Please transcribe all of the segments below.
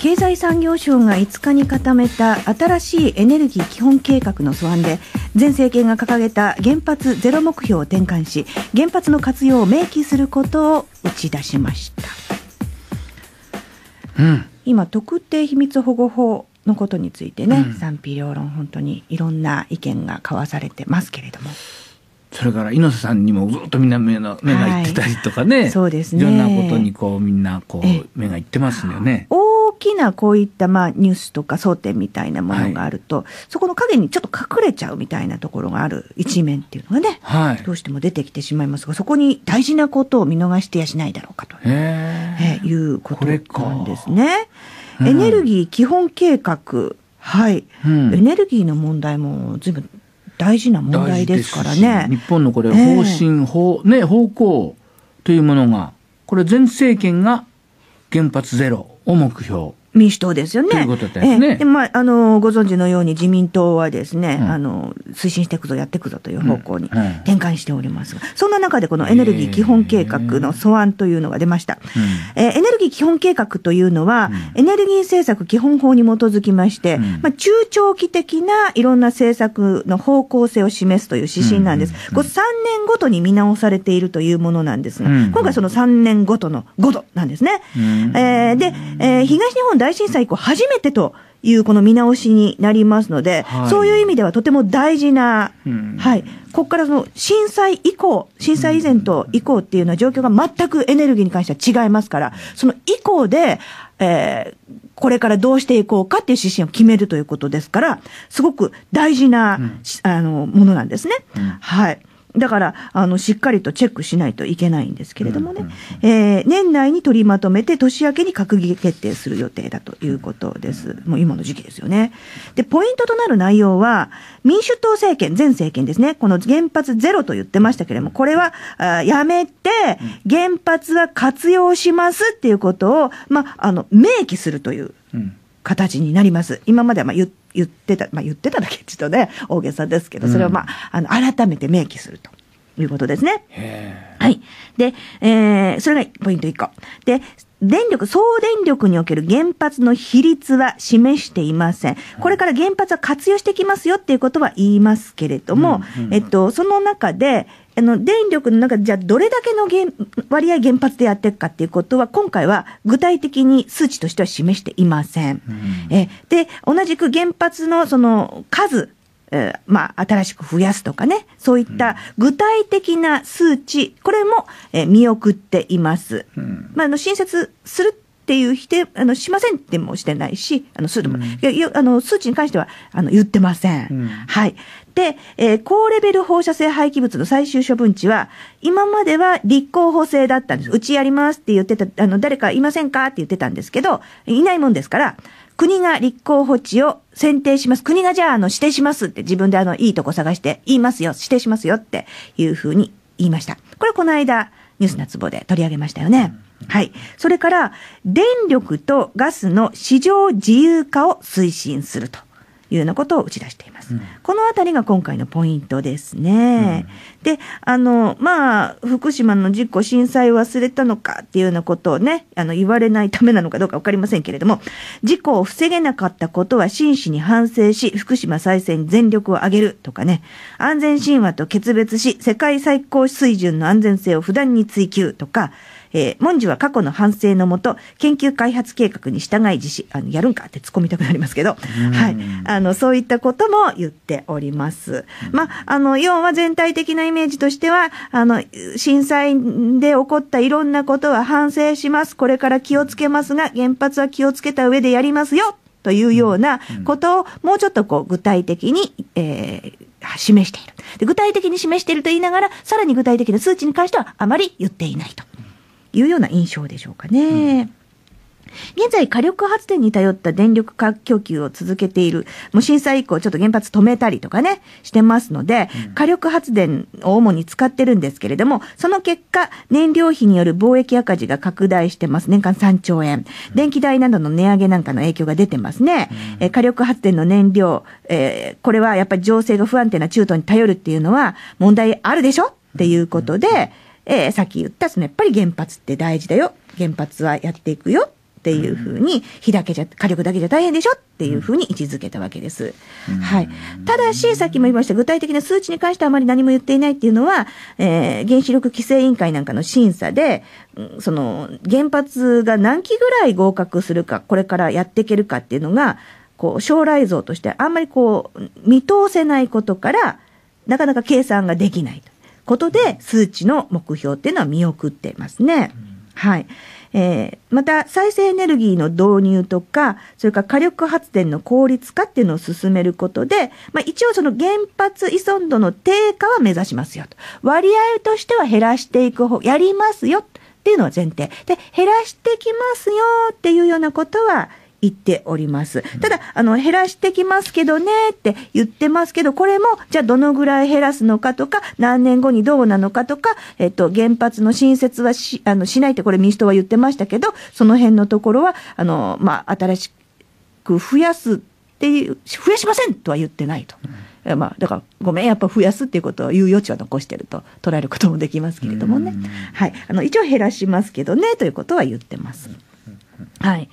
経済産業省が5日に固めた新しいエネルギー基本計画の素案で前政権が掲げた原発ゼロ目標を転換し原発の活用を明記することを打ち出しました、うん、今特定秘密保護法のことについてね、うん、賛否両論本当にいろんな意見が交わされてますけれども。それから猪瀬さんにもずっとみんな目の目がいってたりとかね、はい、そうですねいろんなことにこうみんなこう目がいってますよね。きなこういったまあニュースとか争点みたいなものがあると、はい、そこの陰にちょっと隠れちゃうみたいなところがある一面っていうのがね、はい、どうしても出てきてしまいますがそこに大事なことを見逃してやしないだろうかとえいうことなんですね。エネルギー基本計画はい、うん、エネルギーの問題もずいぶん大事な問題ですからね。日本のこれ方針、えー、方ね方向というものがこれ前政権が原発ゼロを目標民主党ですよね。ということで、ね、えまあ、あの、ご存知のように自民党はですね、うん、あの、推進していくぞ、やっていくぞという方向に転換しておりますが、うんうん、そんな中でこのエネルギー基本計画の素案というのが出ました。えー、エネルギー基本計画というのは、エネルギー政策基本法に基づきまして、まあ、中長期的ないろんな政策の方向性を示すという指針なんです。こう3年ごとに見直されているというものなんですが、今回その3年ごとの5度なんですね。えー、で、えー、東日本大震災以降初めてというこの見直しになりますので、はい、そういう意味ではとても大事な、うん、はい、ここからその震災以降、震災以前と以降っていうのは状況が全くエネルギーに関しては違いますから、その以降で、えー、これからどうしていこうかっていう指針を決めるということですから、すごく大事な、うん、あの、ものなんですね。うん、はい。だから、あの、しっかりとチェックしないといけないんですけれどもね、え年内に取りまとめて、年明けに閣議決定する予定だということです。もう今の時期ですよね。で、ポイントとなる内容は、民主党政権、前政権ですね、この原発ゼロと言ってましたけれども、これは、あやめて、原発は活用しますっていうことを、まあ、の、明記するという。形になります。今まではま言っ言ってた、まあ、言ってただけちょっとね大げさですけどそれを、まあ、あの改めて明記すると。いうことですね。はい。で、えー、それがポイント1個。で、電力、総電力における原発の比率は示していません。これから原発は活用してきますよっていうことは言いますけれども、うんうん、えっと、その中で、あの電力の中で、じゃあどれだけの割合原発でやっていくかっていうことは、今回は具体的に数値としては示していません。うん、えで、同じく原発のその数、えー、まあ、新しく増やすとかね、そういった具体的な数値、これも、えー、見送っています。うん、まあ、あの新設するっていう否定あのしませんってもしてないし、数あの数値に関してはあの言ってません。うん、はい。で、えー、高レベル放射性廃棄物の最終処分値は、今までは立候補制だったんです。うちやりますって言ってた、あの、誰かいませんかって言ってたんですけど、いないもんですから、国が立候補地を選定します。国がじゃあ、あの、指定しますって自分であの、いいとこ探して言いますよ、指定しますよっていうふうに言いました。これこの間、ニュースなつぼで取り上げましたよね。はい。それから、電力とガスの市場自由化を推進すると。いうようなことを打ち出しています。うん、このありが今回のポイントですね。うん、で、あの、まあ、福島の事故震災忘れたのかっていうようなことをね、あの、言われないためなのかどうかわかりませんけれども、事故を防げなかったことは真摯に反省し、福島再生に全力を挙げるとかね、安全神話と決別し、世界最高水準の安全性を不断に追求とか、えー、文字は過去の反省のもと、研究開発計画に従い実施、あの、やるんかって突っ込みたくなりますけど、はい。あの、そういったことも言っております。まあ、あの、要は全体的なイメージとしては、あの、震災で起こったいろんなことは反省します。これから気をつけますが、原発は気をつけた上でやりますよというようなことを、もうちょっとこう、具体的に、えー、示しているで。具体的に示していると言いながら、さらに具体的な数値に関してはあまり言っていないと。いうような印象でしょうかね。うん現在火力発電に頼った電力供給を続けている、もう震災以降ちょっと原発止めたりとかね、してますので、火力発電を主に使ってるんですけれども、その結果、燃料費による貿易赤字が拡大してます。年間3兆円。電気代などの値上げなんかの影響が出てますね。え火力発電の燃料、えー、これはやっぱり情勢が不安定な中東に頼るっていうのは問題あるでしょっていうことで、えー、さっき言ったそのやっぱり原発って大事だよ原発はやっていくよっていうふうに火だけじゃ火力だけじゃ大変でしょっていうふうに位置づけたわけです、はい、ただしさっきも言いました具体的な数値に関してはあまり何も言っていないっていうのは、えー、原子力規制委員会なんかの審査で、うん、その原発が何期ぐらい合格するかこれからやっていけるかっていうのがこう将来像としてあんまりこう見通せないことからなかなか計算ができないと。ことで数値の目標っていうのは見送ってますね。はい。えー、また再生エネルギーの導入とか、それから火力発電の効率化っていうのを進めることで、まあ、一応その原発依存度の低下は目指しますよと。割合としては減らしていく方、やりますよっていうのは前提。で、減らしてきますよっていうようなことは言っております。ただ、あの、減らしてきますけどねって言ってますけど、これも、じゃあどのぐらい減らすのかとか、何年後にどうなのかとか、えっと、原発の新設はし、あの、しないってこれ民主党は言ってましたけど、その辺のところは、あの、まあ、新しく増やすっていう、増やしませんとは言ってないと。まあ、だから、ごめん、やっぱ増やすっていうことを言う余地は残してると捉えることもできますけれどもね。はい。あの、一応減らしますけどね、ということは言ってます。はい。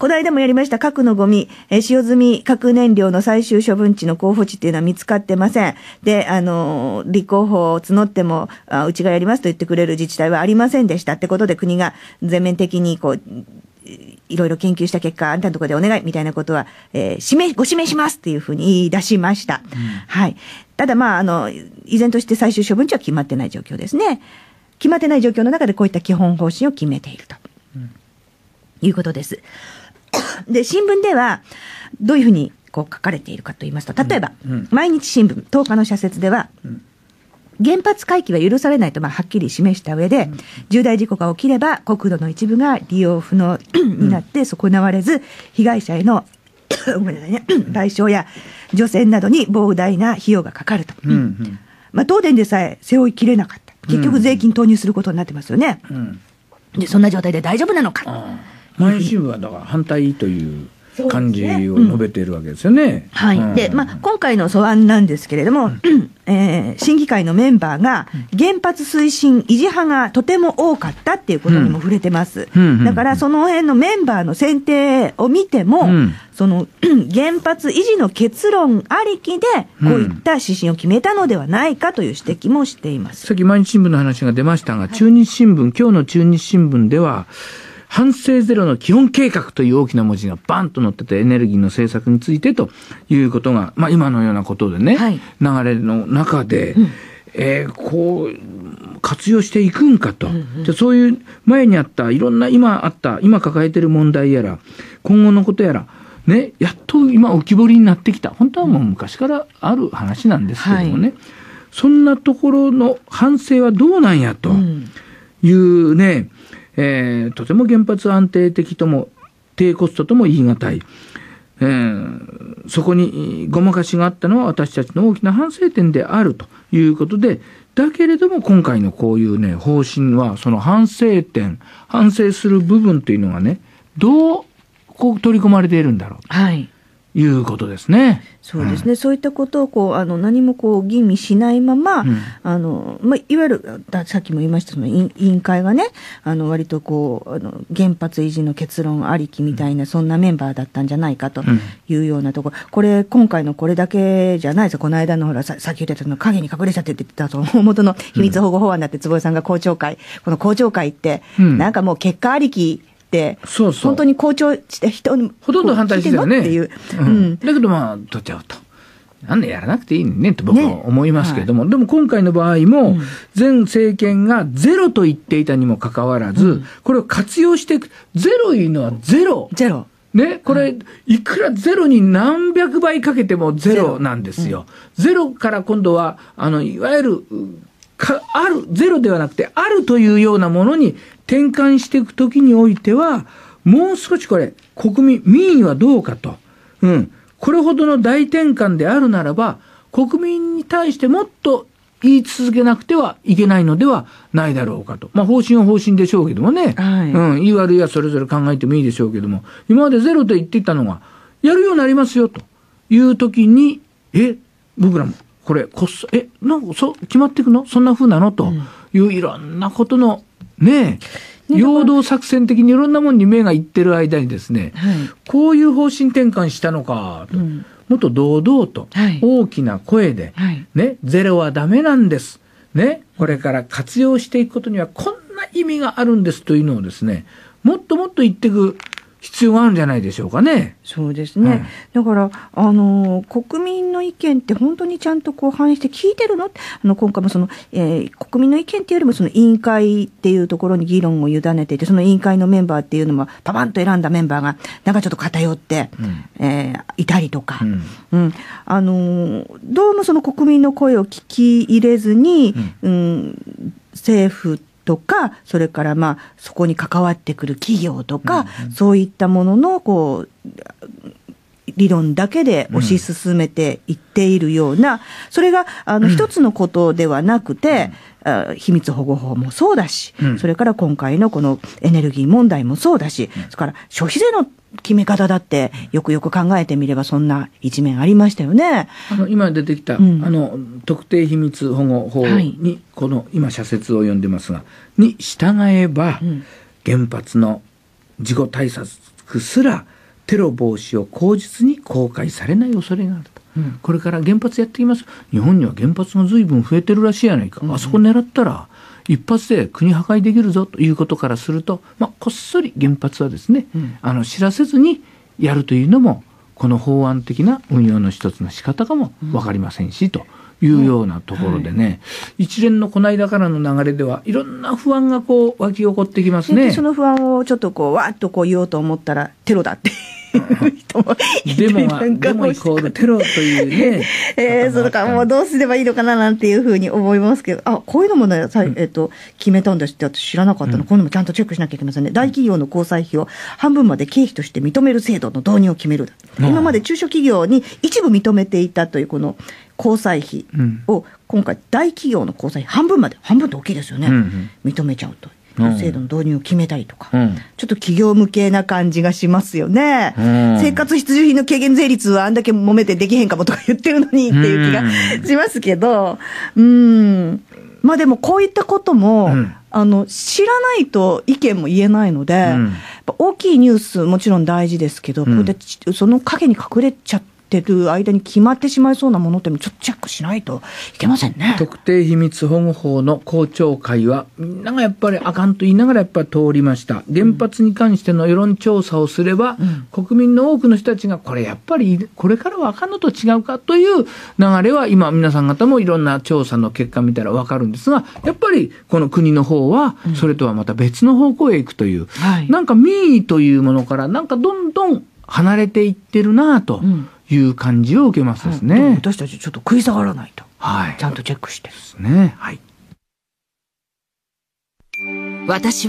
この間もやりました核のゴミ、え使用済み核燃料の最終処分地の候補地っていうのは見つかってません。で、あの、立候補を募っても、あうちがやりますと言ってくれる自治体はありませんでしたってことで国が全面的にこう、いろいろ研究した結果、あんたのところでお願いみたいなことは、えー、示、ご示しますっていうふうに言い出しました。うん、はい。ただまあ、あの、依然として最終処分地は決まってない状況ですね。決まってない状況の中でこういった基本方針を決めていると。うん、いうことです。で、新聞では、どういうふうにこう書かれているかと言いますと、例えば、うんうん、毎日新聞10日の社説では、うん原発回帰は許されないと、まあ、はっきり示した上で、重大事故が起きれば国土の一部が利用不能になって損なわれず、被害者への ごめんなさいね、賠償や除染などに膨大な費用がかかると。まあ、東電でさえ背負いきれなかった。結局税金投入することになってますよね。で、そんな状態で大丈夫なのか。毎日新聞はだから反対という。感じを述べているわけですよね。うん、はい、で、まあ、今回の素案なんですけれども、うん、えー、審議会のメンバーが、原発推進維持派がとても多かったっていうことにも触れてます。だから、その辺のメンバーの選定を見ても、その、原発維持の結論ありきで、こういった指針を決めたのではないかという指摘もしています。さっき毎日新聞の話が出ましたが、中日新聞、今日の中日新聞では、反省ゼロの基本計画という大きな文字がバンと載ってて、エネルギーの政策についてということが、まあ今のようなことでね、はい、流れの中で、うん、えー、こう、活用していくんかと。うんうん、じゃそういう前にあった、いろんな今あった、今抱えてる問題やら、今後のことやら、ね、やっと今浮き彫りになってきた。本当はもう昔からある話なんですけどもね。はい、そんなところの反省はどうなんやというね、えー、とても原発安定的とも低コストとも言い難い。えー、そこにごまかしがあったのは私たちの大きな反省点であるということで、だけれども今回のこういうね、方針は、その反省点、反省する部分というのがね、どうこう取り込まれているんだろう。はい。いうことですね。そうですね。うん、そういったことをこうあの何もこう吟味しないまま、うん、あのまあいわゆるさっきも言いましたその委員会がね、あの割とこうあの原発維持の結論ありきみたいな、うん、そんなメンバーだったんじゃないかというようなところ。これ今回のこれだけじゃないですよ。この間のほらささっき言ってたの影に隠れちゃってって言ってたそ元の秘密保護法案だって坪井さんが公聴会この公聴会って、なんかもう結果ありき。、そうそう本当に好調して人にほとんど反対してるよね。っていう、うん、だけどまあ、取っちゃうと。なんでやらなくていいねと僕は思いますけれども、ねはい、でも今回の場合も、前政権がゼロと言っていたにもかかわらず、うん、これを活用していく、ゼロいうのはゼロ。ゼロね、これ、いくらゼロに何百倍かけてもゼロなんですよ。ゼロうん、ゼロから今度は、あの、いわゆる、か、ある、ゼロではなくて、あるというようなものに転換していくときにおいては、もう少しこれ、国民、民意はどうかと。うん。これほどの大転換であるならば、国民に対してもっと言い続けなくてはいけないのではないだろうかと。まあ、方針は方針でしょうけどもね。はい、うん。言い悪いはそれぞれ考えてもいいでしょうけども、今までゼロと言っていたのが、やるようになりますよという時に、え、僕らも、これ、こっそ、え、なんか、そう、決まっていくのそんな風なのという、いろんなことのねえ、陽動作戦的にいろんなものに目がいってる間にですね、はい、こういう方針転換したのかと、うん、もっと堂々と、大きな声で、はい、ね、ゼロはダメなんです。ね、これから活用していくことにはこんな意味があるんですというのをですね、もっともっと言っていく必要があるんじゃないでしょうかね。そうですね、はい、だからあの国民の意見って本当にちゃんとこう反映して聞いてるのあの今回もその、えー、国民の意見っていうよりもその委員会っていうところに議論を委ねていてその委員会のメンバーっていうのもパパンと選んだメンバーがなんかちょっと偏って、うん、えー、いたりとか、うん、うん、あのどうもその国民の声を聞き入れずに、うん、うん、政府とか、それからまあ、そこに関わってくる企業とか、うんうん、そういったものの、こう、理論だけで推し進めていっているような、うん、それが、あの、一つのことではなくて、うん、秘密保護法もそうだし、うん、それから今回のこのエネルギー問題もそうだし、それから消費税の決め方だってよくよく考えてみればそんな一面ありましたよね。あの今出てきた、うん、あの特定秘密保護法に、この今社説を読んでますがに従えば、原発の事故対策すらテロ防止を口実に公開されない恐れがあると。うん、これから原発やっています日本には原発が随分増えてるらしいやないか、あそこ狙ったら一発で国破壊できるぞということからすると、まあ、こっそり原発はですね、うん、あの知らせずにやるというのもこの法案的な運用の一つの仕方かも分かりませんし、うん、というようなところでね、はい、一連のこの間からの流れではいろんな不安がこう湧き起こってきますね。その不安をちょっとこうわっとこう言おうと思ったらテロだって 人もいたなんかもして。デテロというね。えー、それからもうどうすればいいのかななんていうふうに思いますけど、あ、こういうのもね、えっ、と、決めたんですって私知らなかったの、こういうのもちゃんとチェックしなきゃいけませんね。大企業の交際費を半分まで経費として認める制度の導入を決める。今まで中小企業に一部認めていたという、この、交際費を今回、大企業の交際費半分まで、半分って大きいですよね、認めちゃうと制度の導入を決めたりとか、うん、ちょっと企業向けな感じがしますよね、うん、生活必需品の軽減税率はあんだけ揉めてできへんかもとか言ってるのにっていう気が、しますけど、うん、まあでもこういったことも、あの知らないと意見も言えないので、大きいニュース、もちろん大事ですけど、うその陰に隠れちゃって。ってる間に決まってしまいそうなものってちょっとチェックしないといけませんね特定秘密保護法の公聴会はみんながやっぱりあかんと言いながらやっぱり通りました原発に関しての世論調査をすれば、うん、国民の多くの人たちがこれやっぱりこれからはあかんのと違うかという流れは今皆さん方もいろんな調査の結果見たらわかるんですがやっぱりこの国の方はそれとはまた別の方向へ行くという、うんはい、なんか民意というものからなんかどんどん離れていってるなと。うんいう感じを受けますですね、うん、私たちちょっと食い下がらないと、はい、ちゃんとチェックしてですねはい私は